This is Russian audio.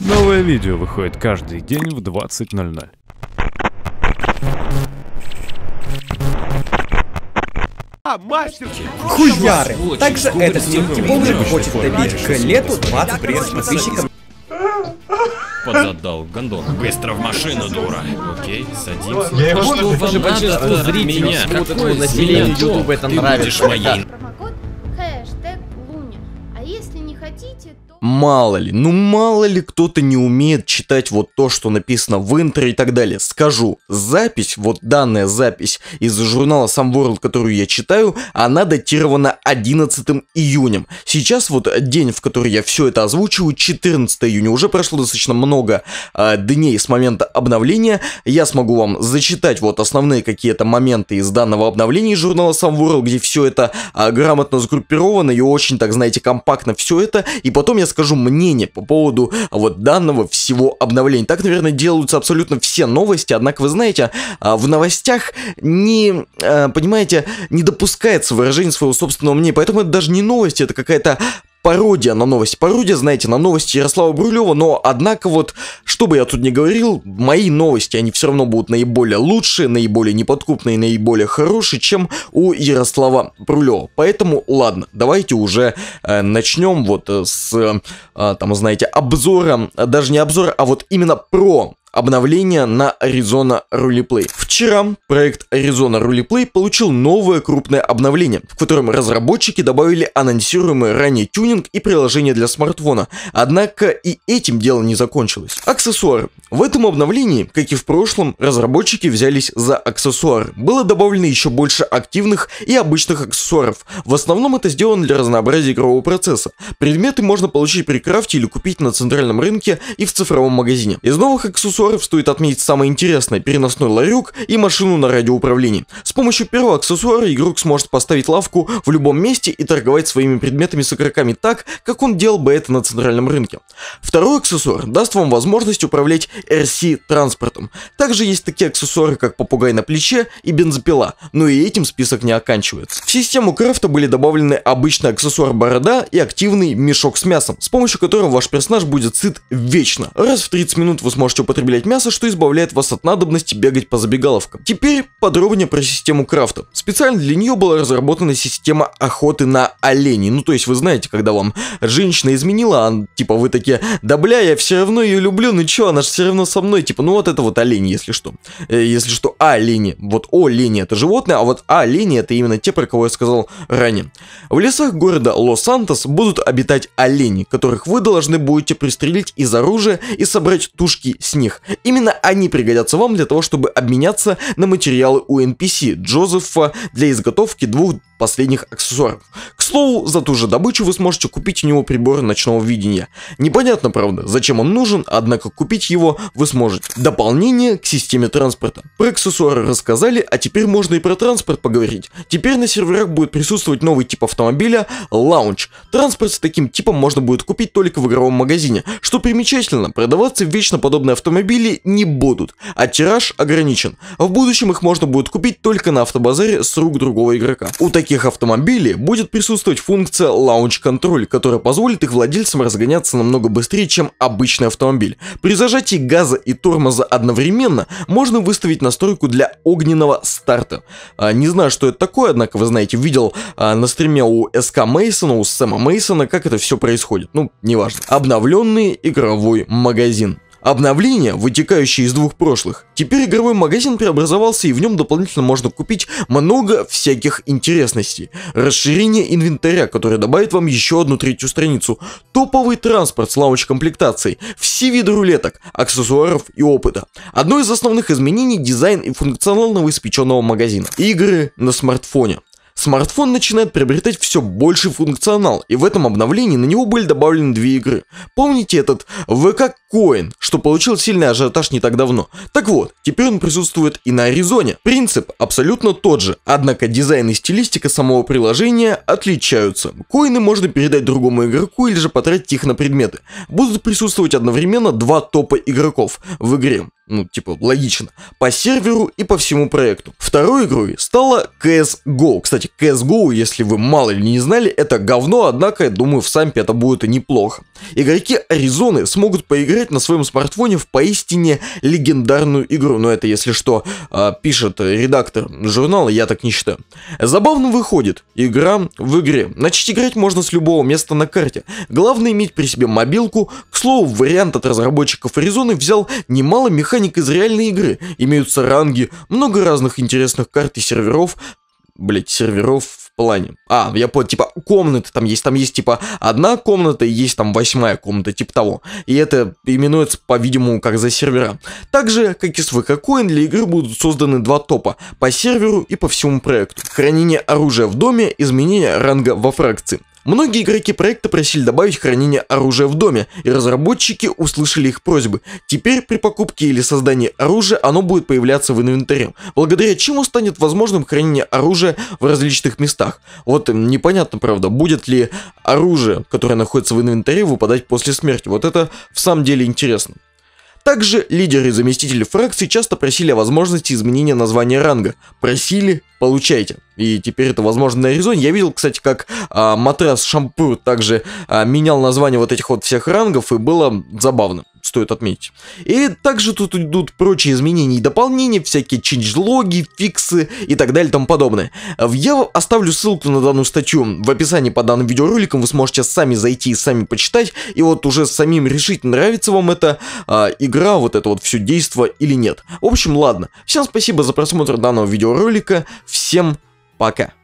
Новое видео выходит каждый день в 20.00. А, мастер! Хуяры! Также этот тимтиболжик хочет добить к лету 20 пресс подписчикам. Подотдал гондон. Быстро в машину, дура. Окей, садимся. Я а что вам надо? Зрителей, меня? Какое населению Ютуба это нравится. Ты будешь моей если не хотите, то... Мало ли, ну мало ли кто-то не умеет читать вот то, что написано в интро и так далее. Скажу, запись, вот данная запись из журнала Some World, которую я читаю, она датирована 11 июня. Сейчас вот день, в который я все это озвучиваю, 14 июня. Уже прошло достаточно много э, дней с момента обновления. Я смогу вам зачитать вот основные какие-то моменты из данного обновления журнала Some World, где все это э, грамотно сгруппировано и очень, так знаете, компактно лайфхак на все это, и потом я скажу мнение по поводу вот данного всего обновления. Так, наверное, делаются абсолютно все новости, однако вы знаете, а, в новостях не, э, понимаете, не допускается выражение своего собственного мнения, поэтому это даже не новость, это какая-то пародия на новость. Пародия, знаете, на новости Ярослава Брулева, но, однако, вот, что бы я тут ни говорил, мои новости, они все равно будут наиболее лучшие, наиболее неподкупные, наиболее хорошие, чем у Ярослава Брулева. Поэтому, ладно, давайте уже э, начнем вот э, с, э, там, знаете, обзора, даже не обзора, а вот именно про обновление на Arizona Roleplay. Вчера проект Arizona Roleplay получил новое крупное обновление, в котором разработчики добавили анонсируемый ранее тюнинг и приложение для смартфона. Однако и этим дело не закончилось. Аксессуары. В этом обновлении, как и в прошлом, разработчики взялись за аксессуары. Было добавлено еще больше активных и обычных аксессуаров. В основном это сделано для разнообразия игрового процесса. Предметы можно получить при крафте или купить на центральном рынке и в цифровом магазине. Из новых аксессуаров аксессуаров стоит отметить самое интересное – переносной ларек и машину на радиоуправлении. С помощью первого аксессуара игрок сможет поставить лавку в любом месте и торговать своими предметами с игроками так, как он делал бы это на центральном рынке. Второй аксессуар даст вам возможность управлять RC-транспортом. Также есть такие аксессуары, как попугай на плече и бензопила, но и этим список не оканчивается. В систему крафта были добавлены обычный аксессуар борода и активный мешок с мясом, с помощью которого ваш персонаж будет сыт вечно. Раз в 30 минут вы сможете употреблять потреблять мясо, что избавляет вас от надобности бегать по забегаловкам. Теперь подробнее про систему крафта. Специально для нее была разработана система охоты на оленей. Ну то есть вы знаете, когда вам женщина изменила, а типа вы такие, да бля, я все равно ее люблю, ну че она же все равно со мной. Типа, ну вот это вот олень, если что. Э, если что, а олени. Вот о олени это животное, а вот а олени это именно те, про кого я сказал ранее. В лесах города Лос-Сантос будут обитать олени, которых вы должны будете пристрелить из оружия и собрать тушки с них. Именно они пригодятся вам для того, чтобы обменяться на материалы у NPC Джозефа для изготовки двух последних аксессуаров. К слову, за ту же добычу вы сможете купить у него прибор ночного видения. Непонятно, правда, зачем он нужен, однако купить его вы сможете. Дополнение к системе транспорта. Про аксессуары рассказали, а теперь можно и про транспорт поговорить. Теперь на серверах будет присутствовать новый тип автомобиля – лаунч. Транспорт с таким типом можно будет купить только в игровом магазине. Что примечательно, продаваться вечно подобные автомобили не будут, а тираж ограничен. В будущем их можно будет купить только на автобазаре с рук другого игрока. У таких таких автомобилей будет присутствовать функция Launch Control, которая позволит их владельцам разгоняться намного быстрее, чем обычный автомобиль. При зажатии газа и тормоза одновременно можно выставить настройку для огненного старта. А, не знаю, что это такое, однако вы знаете, видел а, на стриме у СК Мейсона, у Сэма Мейсона, как это все происходит. Ну, неважно. Обновленный игровой магазин. Обновление, вытекающее из двух прошлых, теперь игровой магазин преобразовался и в нем дополнительно можно купить много всяких интересностей. Расширение инвентаря, которое добавит вам еще одну третью страницу, топовый транспорт с лауч-комплектацией, все виды рулеток, аксессуаров и опыта. Одно из основных изменений – дизайн и функционал новоиспеченного магазина. Игры на смартфоне. Смартфон начинает приобретать все больший функционал, и в этом обновлении на него были добавлены две игры. Помните этот VK Coin, что получил сильный ажиотаж не так давно? Так вот, теперь он присутствует и на Аризоне. Принцип абсолютно тот же, однако дизайн и стилистика самого приложения отличаются. Коины можно передать другому игроку или же потратить их на предметы. Будут присутствовать одновременно два топа игроков в игре ну, типа, логично, по серверу и по всему проекту. Второй игрой стала CSGO. Кстати, CSGO, если вы мало или не знали, это говно, однако, я думаю, в сампе это будет неплохо. Игроки Аризоны смогут поиграть на своем смартфоне в поистине легендарную игру, но это, если что, а, пишет редактор журнала, я так не считаю. Забавно выходит, игра в игре. Значит, играть можно с любого места на карте. Главное иметь при себе мобилку. К слову, вариант от разработчиков Аризоны взял немало механик механик из реальной игры, имеются ранги, много разных интересных карт и серверов, блять, серверов в плане. А, я понял, типа, комнаты там есть, там есть, типа, одна комната и есть там восьмая комната, типа того. И это именуется, по-видимому, как за сервера. Также, как и с VK Coin, для игры будут созданы два топа, по серверу и по всему проекту. Хранение оружия в доме, изменение ранга во фракции. Многие игроки проекта просили добавить хранение оружия в доме, и разработчики услышали их просьбы. Теперь при покупке или создании оружия оно будет появляться в инвентаре, благодаря чему станет возможным хранение оружия в различных местах. Вот непонятно, правда, будет ли оружие, которое находится в инвентаре, выпадать после смерти. Вот это в самом деле интересно. Также лидеры и заместители фракций часто просили о возможности изменения названия ранга. Просили, получайте. И теперь это возможно на Аризоне. Я видел, кстати, как а, матрас Шампур также а, менял название вот этих вот всех рангов, и было забавно стоит отметить. И также тут идут прочие изменения и дополнения, всякие ченджлоги, фиксы и так далее и тому подобное. Я оставлю ссылку на данную статью в описании под данным видеороликом. вы сможете сами зайти и сами почитать, и вот уже самим решить, нравится вам эта а, игра, вот это вот все действо или нет. В общем, ладно. Всем спасибо за просмотр данного видеоролика, всем пока.